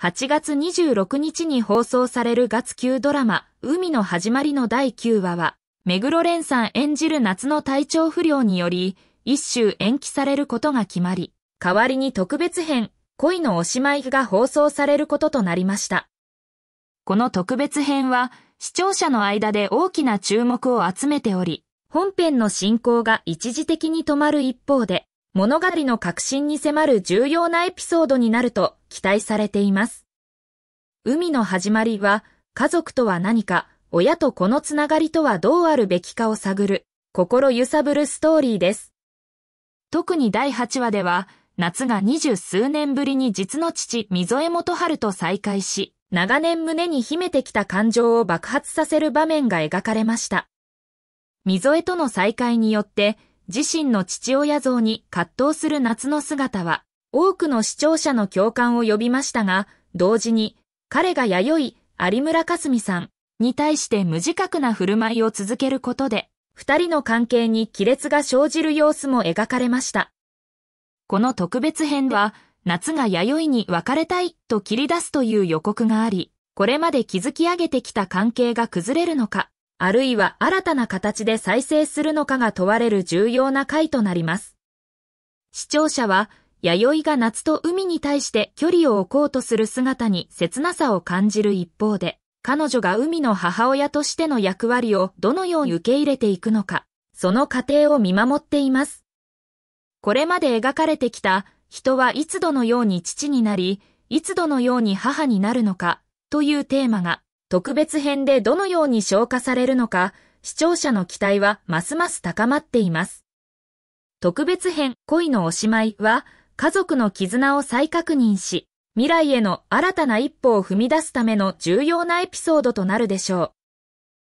8月26日に放送される月9ドラマ、海の始まりの第9話は、目黒蓮さん演じる夏の体調不良により、一周延期されることが決まり、代わりに特別編、恋のおしまいが放送されることとなりました。この特別編は、視聴者の間で大きな注目を集めており、本編の進行が一時的に止まる一方で、物語の核心に迫る重要なエピソードになると期待されています。海の始まりは、家族とは何か、親と子のつながりとはどうあるべきかを探る、心揺さぶるストーリーです。特に第8話では、夏が二十数年ぶりに実の父、溝江元春と再会し、長年胸に秘めてきた感情を爆発させる場面が描かれました。溝江との再会によって、自身の父親像に葛藤する夏の姿は、多くの視聴者の共感を呼びましたが、同時に、彼が弥生、有村架純さんに対して無自覚な振る舞いを続けることで、二人の関係に亀裂が生じる様子も描かれました。この特別編では、夏が弥生に別れたいと切り出すという予告があり、これまで築き上げてきた関係が崩れるのか、あるいは新たな形で再生するのかが問われる重要な回となります。視聴者は、弥生が夏と海に対して距離を置こうとする姿に切なさを感じる一方で、彼女が海の母親としての役割をどのように受け入れていくのか、その過程を見守っています。これまで描かれてきた、人はいつどのように父になり、いつどのように母になるのか、というテーマが、特別編でどのように消化されるのか、視聴者の期待はますます高まっています。特別編、恋のおしまいは、家族の絆を再確認し、未来への新たな一歩を踏み出すための重要なエピソードとなるでしょう。